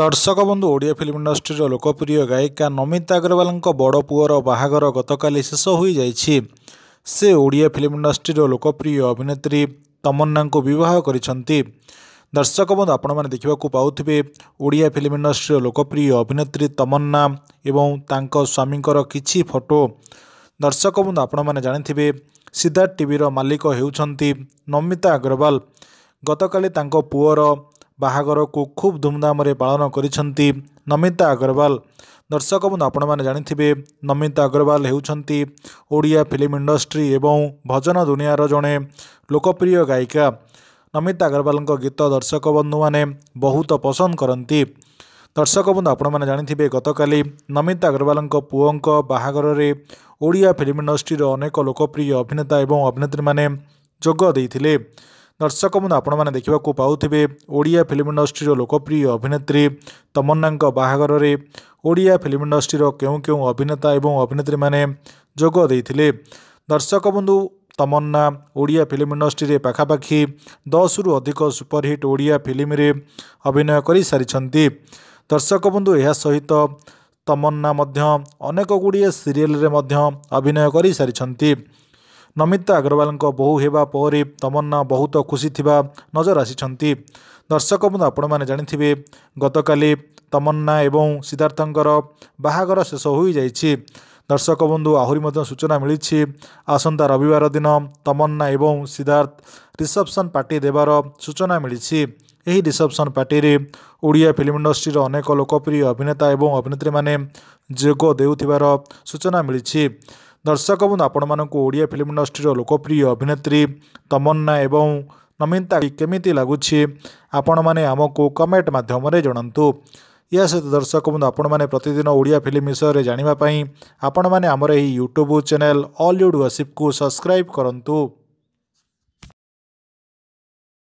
ଦର୍ଶକ ବନ୍ଧୁ ଓଡ଼ିଆ ଫିଲ୍ମ ଇଣ୍ଡଷ୍ଟ୍ରିର ଲୋକପ୍ରିୟ ଗାୟିକା ନମିତା ଅଗ୍ରୱାଲଙ୍କ ବଡ଼ ପୁଅର ବାହାଘର ଗତକାଲି ଶେଷ ହୋଇଯାଇଛି ସେ ଓଡ଼ିଆ ଫିଲ୍ମ ଇଣ୍ଡଷ୍ଟ୍ରିର ଲୋକପ୍ରିୟ ଅଭିନେତ୍ରୀ ତମନ୍ନାଙ୍କୁ ବିବାହ କରିଛନ୍ତି ଦର୍ଶକ ବନ୍ଧୁ ଆପଣମାନେ ଦେଖିବାକୁ ପାଉଥିବେ ଓଡ଼ିଆ ଫିଲ୍ମ ଇଣ୍ଡଷ୍ଟ୍ରିର ଲୋକପ୍ରିୟ ଅଭିନେତ୍ରୀ ତମନ୍ନା ଏବଂ ତାଙ୍କ ସ୍ୱାମୀଙ୍କର କିଛି ଫଟୋ ଦର୍ଶକ ବନ୍ଧୁ ଆପଣମାନେ ଜାଣିଥିବେ ସିଦ୍ଧାର୍ଥ ଟିଭିର ମାଲିକ ହେଉଛନ୍ତି ନମିତା ଅଗ୍ରୱାଲ ଗତକାଲି ତାଙ୍କ ପୁଅର ବାହାଘରକୁ ଖୁବ୍ ଧୁମ୍ଧାମ୍ରେ ପାଳନ କରିଛନ୍ତି ନମିତା ଅଗ୍ରୱାଲ ଦର୍ଶକ ବନ୍ଧୁ ଆପଣମାନେ ଜାଣିଥିବେ ନମିତା ଅଗ୍ରୱାଲ ହେଉଛନ୍ତି ଓଡ଼ିଆ ଫିଲ୍ମ ଇଣ୍ଡଷ୍ଟ୍ରି ଏବଂ ଭଜନ ଦୁନିଆର ଜଣେ ଲୋକପ୍ରିୟ ଗାୟିକା ନମିତା ଅଗ୍ରୱାଲଙ୍କ ଗୀତ ଦର୍ଶକ ବନ୍ଧୁମାନେ ବହୁତ ପସନ୍ଦ କରନ୍ତି ଦର୍ଶକ ବନ୍ଧୁ ଆପଣମାନେ ଜାଣିଥିବେ ଗତକାଲି ନମିତା ଅଗ୍ରୱାଲଙ୍କ ପୁଅଙ୍କ ବାହାଘରରେ ଓଡ଼ିଆ ଫିଲ୍ମ ଇଣ୍ଡଷ୍ଟ୍ରିର ଅନେକ ଲୋକପ୍ରିୟ ଅଭିନେତା ଏବଂ ଅଭିନେତ୍ରୀମାନେ ଯୋଗ ଦେଇଥିଲେ ଦର୍ଶକବନ୍ଧୁ ଆପଣମାନେ ଦେଖିବାକୁ ପାଉଥିବେ ଓଡ଼ିଆ ଫିଲ୍ମ ଇଣ୍ଡଷ୍ଟ୍ରିର ଲୋକପ୍ରିୟ ଅଭିନେତ୍ରୀ ତମନ୍ନାଙ୍କ ବାହାଘରରେ ଓଡ଼ିଆ ଫିଲ୍ମ ଇଣ୍ଡଷ୍ଟ୍ରିର କେଉଁ କେଉଁ ଅଭିନେତା ଏବଂ ଅଭିନେତ୍ରୀମାନେ ଯୋଗ ଦେଇଥିଲେ ଦର୍ଶକବନ୍ଧୁ ତମନ୍ନା ଓଡ଼ିଆ ଫିଲ୍ମ ଇଣ୍ଡଷ୍ଟ୍ରିରେ ପାଖାପାଖି ଦଶରୁ ଅଧିକ ସୁପରହିଟ୍ ଓଡ଼ିଆ ଫିଲ୍ମରେ ଅଭିନୟ କରିସାରିଛନ୍ତି ଦର୍ଶକବନ୍ଧୁ ଏହା ସହିତ ତମନ୍ନା ମଧ୍ୟ ଅନେକ ଗୁଡ଼ିଏ ସିରିଏଲରେ ମଧ୍ୟ ଅଭିନୟ କରିସାରିଛନ୍ତି ନମିତା ଅଗ୍ରୱାଲଙ୍କ ବୋହୂ ହେବା ପରେ ତମନ୍ନା ବହୁତ ଖୁସି ଥିବା ନଜର ଆସିଛନ୍ତି ଦର୍ଶକ ବନ୍ଧୁ ଆପଣମାନେ ଜାଣିଥିବେ ଗତକାଲି ତମନ୍ନା ଏବଂ ସିଦ୍ଧାର୍ଥଙ୍କର ବାହାଘର ଶେଷ ହୋଇଯାଇଛି ଦର୍ଶକ ବନ୍ଧୁ ଆହୁରି ମଧ୍ୟ ସୂଚନା ମିଳିଛି ଆସନ୍ତା ରବିବାର ଦିନ ତମନ୍ନା ଏବଂ ସିଦ୍ଧାର୍ଥ ରିସେପ୍ସନ୍ ପାର୍ଟି ଦେବାର ସୂଚନା ମିଳିଛି ଏହି ରିସେପ୍ସନ୍ ପାର୍ଟିରେ ଓଡ଼ିଆ ଫିଲ୍ମ ଇଣ୍ଡଷ୍ଟ୍ରିର ଅନେକ ଲୋକପ୍ରିୟ ଅଭିନେତା ଏବଂ ଅଭିନେତ୍ରୀମାନେ ଯୋଗ ଦେଉଥିବାର ସୂଚନା ମିଳିଛି ଦର୍ଶକ ବନ୍ଧୁ ଆପଣମାନଙ୍କୁ ଓଡ଼ିଆ ଫିଲ୍ମ ଇଣ୍ଡଷ୍ଟ୍ରିର ଲୋକପ୍ରିୟ ଅଭିନେତ୍ରୀ ତମନ୍ନା ଏବଂ ନମିତା କେମିତି ଲାଗୁଛି ଆପଣମାନେ ଆମକୁ କମେଣ୍ଟ ମାଧ୍ୟମରେ ଜଣାନ୍ତୁ ଏହା ସହିତ ଦର୍ଶକ ବନ୍ଧୁ ଆପଣମାନେ ପ୍ରତିଦିନ ଓଡ଼ିଆ ଫିଲ୍ମ ବିଷୟରେ ଜାଣିବା ପାଇଁ ଆପଣମାନେ ଆମର ଏହି ୟୁଟ୍ୟୁବ୍ ଚ୍ୟାନେଲ୍ ଅଲିଉଡ଼୍ ୱାସିପ୍କୁ ସବସ୍କ୍ରାଇବ୍ କରନ୍ତୁ